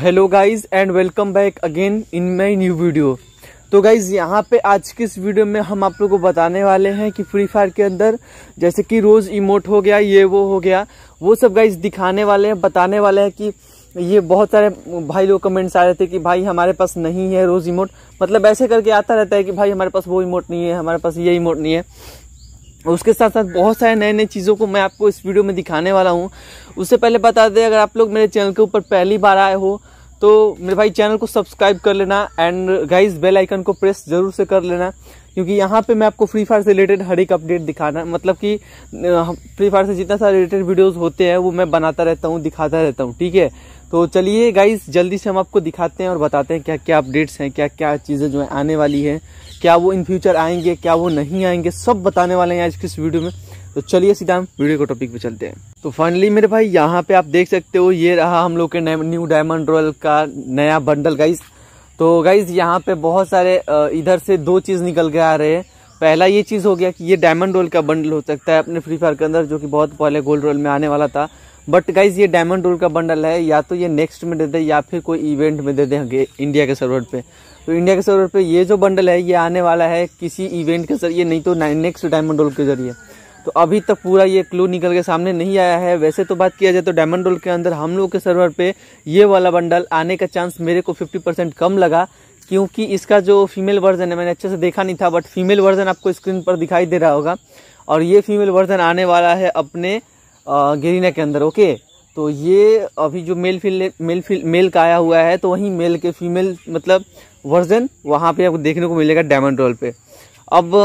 hello guys and welcome back again in my new video तो guys यहाँ पे आज के इस वीडियो में हम आप लोगों को बताने वाले हैं कि फ्री फायर के अंदर जैसे कि रोज़ इमोट हो गया ये वो हो गया वो सब गाइज दिखाने वाले हैं बताने वाले हैं कि ये बहुत सारे भाई लोग कमेंट्स आ रहे थे कि भाई हमारे पास नहीं है रोज़ इमोट मतलब ऐसे करके आता रहता है कि भाई हमारे पास वो इमोट नहीं है हमारे पास ये इमोट नहीं है उसके साथ साथ बहुत सारे नए नए चीज़ों को मैं आपको इस वीडियो में दिखाने वाला हूँ उससे पहले बता दें अगर आप लोग मेरे चैनल के ऊपर पहली बार आए हो तो मेरे भाई चैनल को सब्सक्राइब कर लेना एंड गाइस बेल आइकन को प्रेस जरूर से कर लेना क्योंकि यहाँ पे मैं आपको फ्री फायर से रिलेटेड हर एक अपडेट दिखाना मतलब कि फ्री फायर से जितना सारा रिलेटेड वीडियोस होते हैं वो मैं बनाता रहता हूँ दिखाता रहता हूँ ठीक है तो चलिए गाइस जल्दी से हम आपको दिखाते हैं और बताते हैं क्या क्या अपडेट्स हैं क्या क्या चीज़ें जो है आने वाली है क्या वो इन फ्यूचर आएंगे क्या वो नहीं आएंगे सब बताने वाले हैं आज के इस वीडियो में तो चलिए सीधा हम वीडियो के टॉपिक पे चलते हैं तो फाइनली मेरे भाई यहाँ पे आप देख सकते हो ये रहा हम लोग के न्यू डायमंड रॉयल का नया बंडल गाइस तो गाइज यहाँ पे बहुत सारे इधर से दो चीज़ निकल के आ रहे हैं पहला ये चीज़ हो गया कि ये डायमंड रोल का बंडल हो सकता है अपने फ्री फायर के अंदर जो कि बहुत पहले गोल्ड रोल में आने वाला था बट गाइज ये डायमंड रूल का बंडल है या तो ये नेक्स्ट में दे दे या फिर कोई इवेंट में दे देंगे इंडिया के सर्वर पे तो इंडिया के सर्वर पे ये जो बंडल है ये आने वाला है किसी इवेंट के जरिए नहीं तो नेक्स्ट डायमंड रोल के जरिए तो अभी तक पूरा ये क्लू निकल के सामने नहीं आया है वैसे तो बात किया जाए तो डायमंड रोल के अंदर हम लोग के सर्वर पे ये वाला बंडल आने का चांस मेरे को 50 परसेंट कम लगा क्योंकि इसका जो फीमेल वर्जन है मैंने अच्छे से देखा नहीं था बट फीमेल वर्जन आपको स्क्रीन पर दिखाई दे रहा होगा और ये फीमेल वर्जन आने वाला है अपने गरीना के अंदर ओके तो ये अभी जो मेल फील मेल फील मेल का आया हुआ है तो वहीं मेल के फीमेल मतलब वर्जन वहाँ पे आपको देखने को मिलेगा डायमंड रोल पे अब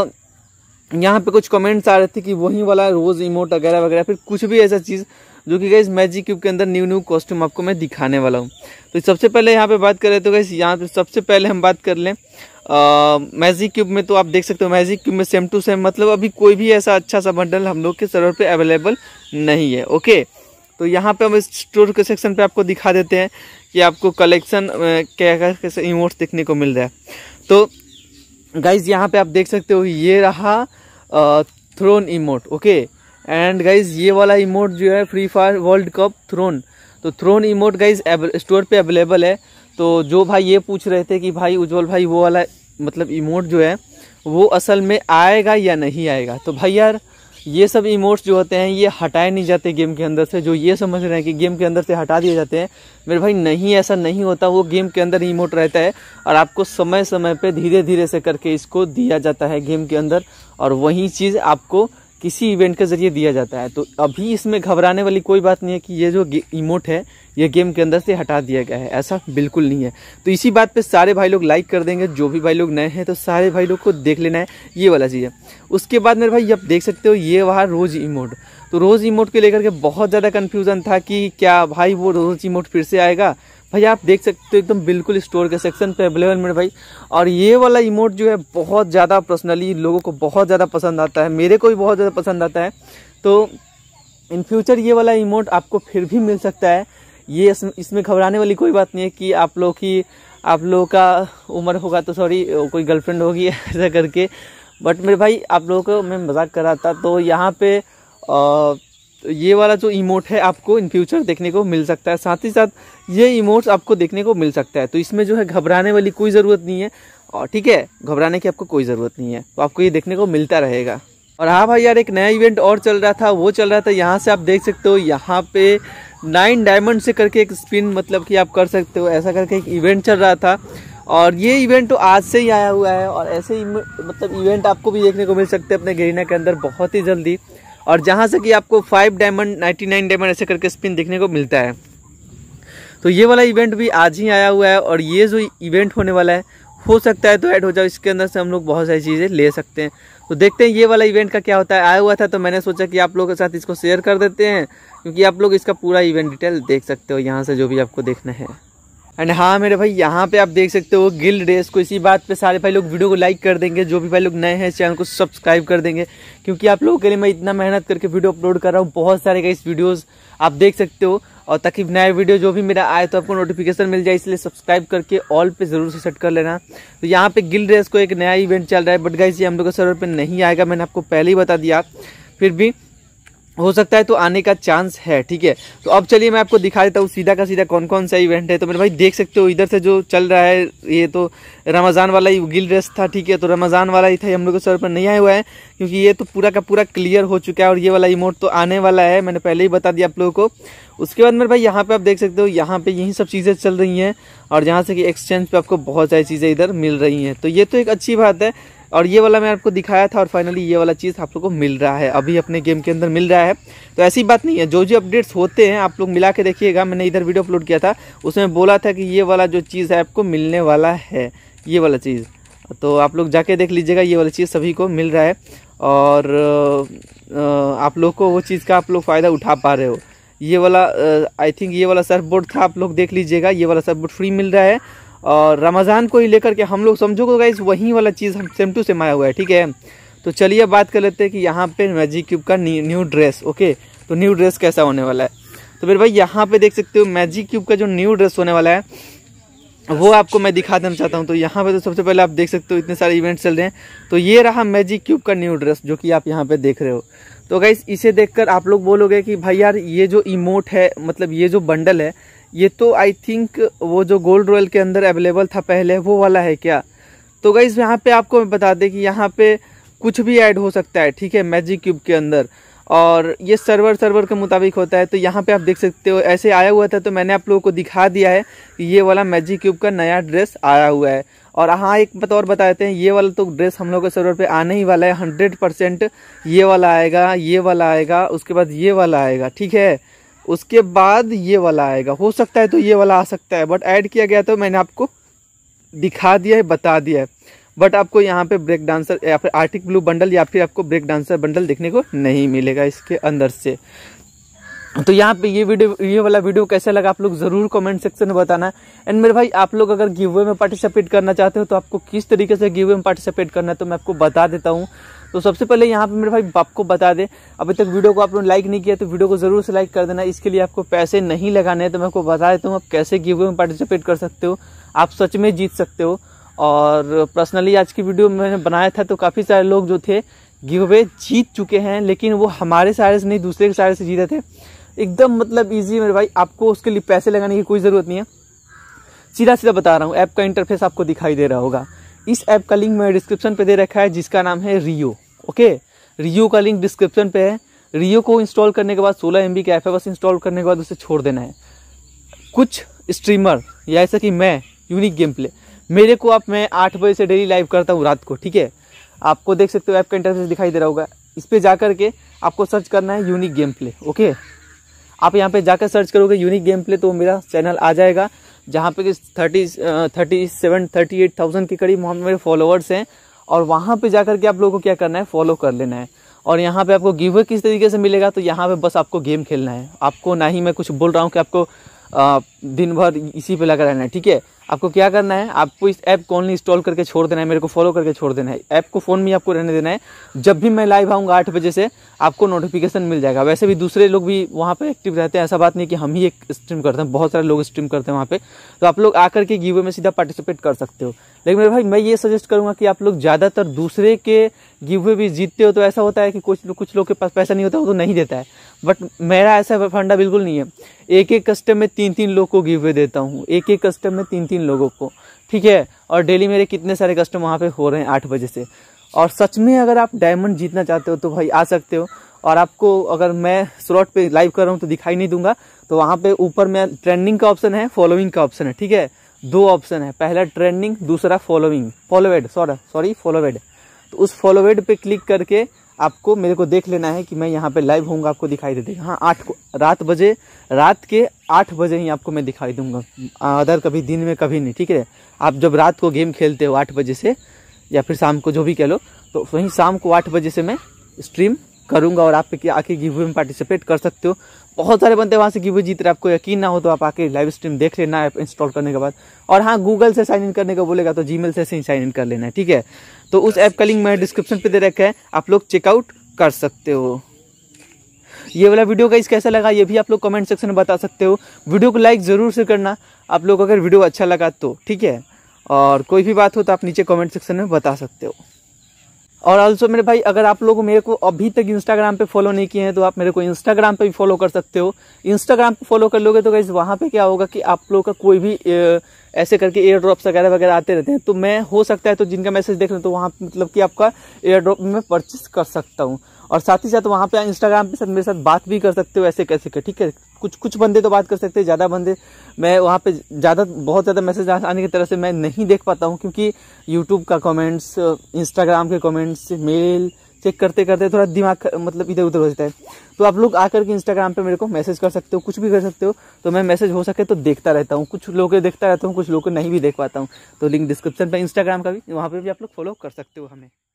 यहाँ पे कुछ कमेंट्स आ रहे थे कि वही वाला रोज़ इमोट वगैरह वगैरह फिर कुछ भी ऐसा चीज़ जो कि गई मैजिक क्यूब के अंदर न्यू न्यू कॉस्ट्यूम आपको मैं दिखाने वाला हूँ तो सबसे पहले यहाँ पे बात करें तो गई यहाँ पे सबसे पहले हम बात कर लें मैजिक क्यूब में तो आप देख सकते हो मैजिक क्यूब में सेम टू सेम मतलब अभी कोई भी ऐसा अच्छा सा बंडल हम लोग के सर्वर पर अवेलेबल नहीं है ओके तो यहाँ पर हम स्टोर के सेक्शन पर आपको दिखा देते हैं कि आपको कलेक्शन क्या क्या कैसे इमोट्स देखने को मिल रहा है तो गाइज यहाँ पे आप देख सकते हो ये रहा throne emote okay and guys ये वाला इमोट जो है free fire world cup throne तो थ्रोन इमोट गाइज स्टोर पे अवेलेबल है तो जो भाई ये पूछ रहे थे कि भाई उज्जवल भाई वो वाला मतलब इमोट जो है वो असल में आएगा या नहीं आएगा तो भाई यार ये सब इमोट्स जो होते हैं ये हटाए नहीं जाते गेम के अंदर से जो ये समझ रहे हैं कि गेम के अंदर से हटा दिए जाते हैं मेरे भाई नहीं ऐसा नहीं होता वो गेम के अंदर इमोट रहता है और आपको समय समय पे धीरे धीरे से करके इसको दिया जाता है गेम के अंदर और वही चीज़ आपको किसी इवेंट के जरिए दिया जाता है तो अभी इसमें घबराने वाली कोई बात नहीं है कि ये जो इमोट है ये गेम के अंदर से हटा दिया गया है ऐसा बिल्कुल नहीं है तो इसी बात पे सारे भाई लोग लाइक कर देंगे जो भी भाई लोग नए हैं तो सारे भाई लोग को देख लेना है ये वाला चीज़ है उसके बाद मेरे भाई आप देख सकते हो ये वहाँ रोज़ इमोट तो रोज़ इमोट को लेकर के बहुत ज़्यादा कन्फ्यूज़न था कि क्या भाई वो रोज़ इमोट फिर से आएगा भाई आप देख सकते हो एकदम बिल्कुल स्टोर के सेक्शन पे अवेलेबल मेरे भाई और ये वाला इमोट जो है बहुत ज़्यादा पर्सनली लोगों को बहुत ज़्यादा पसंद आता है मेरे को भी बहुत ज़्यादा पसंद आता है तो इन फ्यूचर ये वाला इमोट आपको फिर भी मिल सकता है ये इसमें घबराने वाली कोई बात नहीं है कि आप लोग की आप लोगों का उम्र होगा तो सॉरी कोई गर्लफ्रेंड होगी ऐसा करके बट मेरे भाई आप लोगों को मैं मजाक कर रहा था तो यहाँ पर ये वाला जो इमोट है आपको इन फ्यूचर देखने को मिल सकता है साथ ही साथ ये इमोट्स आपको देखने को मिल सकता है तो इसमें जो है घबराने वाली कोई ज़रूरत नहीं है और ठीक है घबराने की आपको कोई ज़रूरत नहीं है तो आपको ये देखने को मिलता रहेगा और हाँ भाई यार एक नया इवेंट और चल रहा था वो चल रहा था यहाँ से आप देख सकते हो यहाँ पे नाइन डायमंड से करके एक स्पिन मतलब कि आप कर सकते हो ऐसा करके एक इवेंट चल रहा था और ये इवेंट तो आज से ही आया हुआ है और ऐसे ही मतलब इवेंट आपको भी देखने को मिल सकते हैं अपने गरीना के अंदर बहुत ही जल्दी और जहाँ से कि आपको five diamond ninety nine diamond ऐसे करके स्पिन देखने को मिलता है तो ये वाला इवेंट भी आज ही आया हुआ है और ये जो इवेंट होने वाला है हो सकता है तो ऐड हो जाओ इसके अंदर से हम लोग बहुत सारी चीज़ें ले सकते हैं तो देखते हैं ये वाला इवेंट का क्या होता है आया हुआ था तो मैंने सोचा कि आप लोगों के साथ इसको शेयर कर देते हैं क्योंकि आप लोग इसका पूरा इवेंट डिटेल देख सकते हो यहाँ से जो भी आपको देखना है एंड हाँ मेरे भाई यहाँ पे आप देख सकते हो गिल रेस को इसी बात पे सारे भाई लोग वीडियो को लाइक कर देंगे जो भी भाई लोग नए हैं इस चैनल को सब्सक्राइब कर देंगे क्योंकि आप लोगों के लिए मैं इतना मेहनत करके वीडियो अपलोड कर रहा हूँ बहुत सारे का इस वीडियोज़ आप देख सकते हो और ताकि नया वीडियो जो भी मेरा आए तो आपको नोटिफिकेशन मिल जाए इसलिए सब्सक्राइब करके ऑल पे जरूर से सेट कर लेना तो यहाँ पे गिल रेस को एक नया इवेंट चल रहा है बट गाइस ये हम लोग के सर्वर पर नहीं आएगा मैंने आपको पहले ही बता दिया फिर भी हो सकता है तो आने का चांस है ठीक है तो अब चलिए मैं आपको दिखा देता हूँ सीधा का सीधा कौन कौन सा इवेंट है तो मेरे भाई देख सकते हो इधर से जो चल रहा है ये तो रमज़ान वाला ही गिल रेस था ठीक है तो रमज़ान वाला ही था हम लोग के सर पर नहीं आया हुआ है क्योंकि ये तो पूरा का पूरा क्लियर हो चुका है और ये वाला इमोट तो आने वाला है मैंने पहले ही बता दिया आप लोगों को उसके बाद मेरे भाई यहाँ पे आप देख सकते हो यहाँ पे यही सब चीज़ें चल रही हैं और जहाँ से कि एक्सचेंज पर आपको बहुत सारी चीज़ें इधर मिल रही हैं तो ये तो एक अच्छी बात है और ये वाला मैं आपको दिखाया था और फाइनली ये वाला चीज़ आप लोग को मिल रहा है अभी अपने गेम के अंदर मिल रहा है तो ऐसी बात नहीं है जो जो अपडेट्स होते हैं आप लोग मिला के देखिएगा मैंने इधर वीडियो अपलोड किया था उसमें बोला था कि ये वाला जो चीज़ है आपको मिलने वाला है ये वाला चीज़ तो आप लोग जाके देख लीजिएगा ये वाली चीज़ सभी को मिल रहा है और आप लोग को वो चीज़ का आप लोग फ़ायदा उठा पा रहे हो ये वाला आई थिंक ये वाला सर्फ बोर्ड था आप लोग देख लीजिएगा ये वाला सर्फ बोर्ड फ्री मिल रहा है और रमज़ान को ही लेकर के हम लोग समझो तो गाइस वही वाला चीज़ हम सेम टू सेम आया हुआ है ठीक है तो चलिए बात कर लेते हैं कि यहाँ पे मैजिक क्यूब का न्यू ड्रेस ओके तो न्यू ड्रेस कैसा होने वाला है तो मेरे भाई यहाँ पे देख सकते हो मैजिक क्यूब का जो न्यू ड्रेस होने वाला है वो आपको मैं दिखा देना चाहता हूँ तो यहाँ पे तो सबसे पहले आप देख सकते हो इतने सारे इवेंट चल रहे हैं तो ये रहा मैजिक क्यूब का न्यू ड्रेस जो कि आप यहाँ पे देख रहे हो तो गाइस इसे देखकर आप लोग बोलोगे कि भाई यार ये जो इमोट है मतलब ये जो बंडल है ये तो आई थिंक वो जो गोल्ड रॉयल के अंदर अवेलेबल था पहले वो वाला है क्या तो गाइज यहाँ पे आपको बता दें कि यहाँ पे कुछ भी ऐड हो सकता है ठीक है मैजिक क्यूब के अंदर और ये सर्वर सर्वर के मुताबिक होता है तो यहाँ पे आप देख सकते हो ऐसे आया हुआ था तो मैंने आप लोगों को दिखा दिया है कि ये वाला मैजिक क्यूब का नया ड्रेस आया हुआ है और हाँ एक बात और बता देते हैं ये वाला तो ड्रेस हम लोग के सर्वर पे आने ही वाला है हंड्रेड परसेंट ये वाला आएगा ये वाला आएगा उसके बाद ये वाला आएगा ठीक है उसके बाद ये वाला आएगा हो सकता है तो ये वाला आ सकता है बट ऐड किया गया तो मैंने आपको दिखा दिया है बता दिया है बट आपको यहाँ पे ब्रेक डांसर या फिर आर्टिक ब्लू बंडल या फिर आपको ब्रेक डांसर बंडल देखने को नहीं मिलेगा इसके अंदर से तो यहाँ पे ये वीडियो ये वाला वीडियो कैसा लगा आप लोग जरूर कमेंट सेक्शन में बताना एंड मेरे भाई आप लोग अगर गिव में पार्टिसिपेट करना चाहते हो तो आपको किस तरीके से गिव में पार्टिसिपेट करना है तो मैं आपको बता देता हूँ तो सबसे पहले यहाँ पे मेरे भाई बाप को बता दे अभी तक वीडियो को आपने लाइक नहीं किया तो वीडियो को ज़रूर से लाइक कर देना इसके लिए आपको पैसे नहीं लगाने हैं तो मैं आपको बता देता हूँ आप कैसे गिव में पार्टिसिपेट कर सकते हो आप सच में जीत सकते हो और पर्सनली आज की वीडियो मैंने बनाया था तो काफ़ी सारे लोग जो थे गिव अवे जीत चुके हैं लेकिन वो हमारे सहारे से नहीं दूसरे के सहारे से जीते थे एकदम मतलब ईजी मेरे भाई आपको उसके लिए पैसे लगाने की कोई ज़रूरत नहीं है सीधा सीधा बता रहा हूँ ऐप का इंटरफेस आपको दिखाई दे रहा होगा इस ऐप का लिंक मैं डिस्क्रिप्शन पे दे रखा है जिसका नाम है रियो ओके रियो का लिंक डिस्क्रिप्शन पे है रियो को इंस्टॉल करने के बाद सोलह एम का ऐप है बस इंस्टॉल करने के बाद उसे छोड़ देना है कुछ स्ट्रीमर या ऐसा कि मैं यूनिक गेम प्ले मेरे को आप मैं आठ बजे से डेली लाइव करता हूँ रात को ठीक है आपको देख सकते हो ऐप का इंटरफेस दिखाई दे रहा होगा इस पर जा करके आपको सर्च करना है यूनिक गेम प्ले ओके आप यहाँ पे जाकर सर्च करोगे यूनिक गेम प्ले तो मेरा चैनल आ जाएगा जहाँ पे thirty thirty seven thirty eight thousand के करीब वहाँ मेरे फॉलोअर्स हैं और वहाँ पे जाकर के आप लोगों को क्या करना है फॉलो कर लेना है और यहाँ पे आपको गिवे किस तरीके से मिलेगा तो यहाँ पे बस आपको गेम खेलना है आपको ना ही मैं कुछ बोल रहा हूँ कि आपको दिन भर इसी पे लगा रहना है ठीक है आपको क्या करना है आपको इस ऐप को ऑनली इंस्टॉल करके छोड़ देना है मेरे को फॉलो करके छोड़ देना है ऐप को फ़ोन में आपको रहने देना है जब भी मैं लाइव आऊँगा आठ बजे से आपको नोटिफिकेशन मिल जाएगा वैसे भी दूसरे लोग भी वहाँ पर एक्टिव रहते हैं ऐसा बात नहीं कि हम ही एक स्ट्रीम करते हैं बहुत सारे लोग स्ट्रीम करते हैं वहाँ पर तो आप लोग आकर के गिवे में सीधा पार्टिसिपेट कर सकते हो लेकिन मेरे भाई मैं ये सजेस्ट करूंगा कि आप लोग ज़्यादातर दूसरे के गिवे भी जीतते हो तो ऐसा होता है कि कुछ कुछ लोग के पास पैसा नहीं होता वो तो नहीं देता है बट मेरा ऐसा फंडा बिल्कुल नहीं है एक एक कस्टम में तीन तीन लोग को वे देता हूँ एक एक कस्टम में तीन तीन लोगों को ठीक है और डेली मेरे कितने सारे कस्टम वहाँ पे हो रहे हैं आठ बजे से और सच में अगर आप डायमंड जीतना चाहते हो तो भाई आ सकते हो और आपको अगर मैं स्लॉट पे लाइव कर रहा हूँ तो दिखाई नहीं दूंगा तो वहाँ पे ऊपर में ट्रेंडिंग का ऑप्शन है फॉलोइंग का ऑप्शन है ठीक है दो ऑप्शन है पहला ट्रेंडिंग दूसरा following followed sorry sorry followed तो उस फॉलोवेड पे क्लिक करके आपको मेरे को देख लेना है कि मैं यहाँ पे लाइव होऊंगा आपको दिखाई दे देगा हाँ आठ को रात बजे रात के आठ बजे ही आपको मैं दिखाई दूंगा अदर कभी दिन में कभी नहीं ठीक है आप जब रात को गेम खेलते हो आठ बजे से या फिर शाम को जो भी कह लो तो वहीं शाम को आठ बजे से मैं स्ट्रीम करूंगा और आप आके गिव में पार्टिसिपेट कर सकते हो बहुत सारे बंदे वहाँ से गिव जीत रहे आपको यकीन ना हो तो आप आके लाइव स्ट्रीम देख लेना ऐप इंस्टॉल करने के बाद और हाँ गूगल से साइन इन करने का बोलेगा तो जी से ही साइन इन कर लेना है ठीक है तो उस ऐप का लिंक मैंने डिस्क्रिप्शन पर दे रखा है आप लोग चेकआउट कर सकते हो ये वाला वीडियो इस कैसा लगा ये भी आप लोग कमेंट सेक्शन में बता सकते हो वीडियो को लाइक ज़रूर से करना आप लोग अगर वीडियो अच्छा लगा तो ठीक है और कोई भी बात हो तो आप नीचे कमेंट सेक्शन में बता सकते हो और ऑल्सो मेरे भाई अगर आप लोग मेरे को अभी तक इंस्टाग्राम पे फॉलो नहीं किए हैं तो आप मेरे को इंस्टाग्राम पे भी फॉलो कर सकते हो इंस्टाग्राम पे फॉलो कर लोगे तो गाइज वहाँ पे क्या होगा कि आप लोग का कोई भी ऐसे करके एयर ड्रॉप्स वगैरह वगैरह आते रहते हैं तो मैं हो सकता है तो जिनका मैसेज देख रहे हैं तो वहाँ मतलब कि आपका एयर ड्रॉप मैं परचेस कर सकता हूँ और साथ ही साथ वहाँ पे इंस्टाग्राम पे साथ मेरे साथ बात भी कर सकते हो ऐसे कैसे के ठीक है कुछ कुछ बंदे तो बात कर सकते हैं ज़्यादा बंदे मैं वहाँ पे ज़्यादा बहुत ज़्यादा मैसेज आने की तरह से मैं नहीं देख पाता हूँ क्योंकि यूट्यूब का कमेंट्स इंस्टाग्राम के कमेंट्स मेल चेक करते करते थोड़ा दिमाग मतलब इधर उधर हो जाता है तो आप लोग आकर के इंस्टाग्राम पे मेरे को मैसेज कर सकते हो कुछ भी कर सकते हो तो मैं मैसेज हो सके तो देखता रहता हूँ कुछ लोग देखता रहता हूँ कुछ लोग नहीं भी देख पाता हूँ तो लिंक डिस्क्रिप्शन पर इंस्टाग्राम का भी वहाँ पर भी आप लोग फॉलो कर सकते हो हमें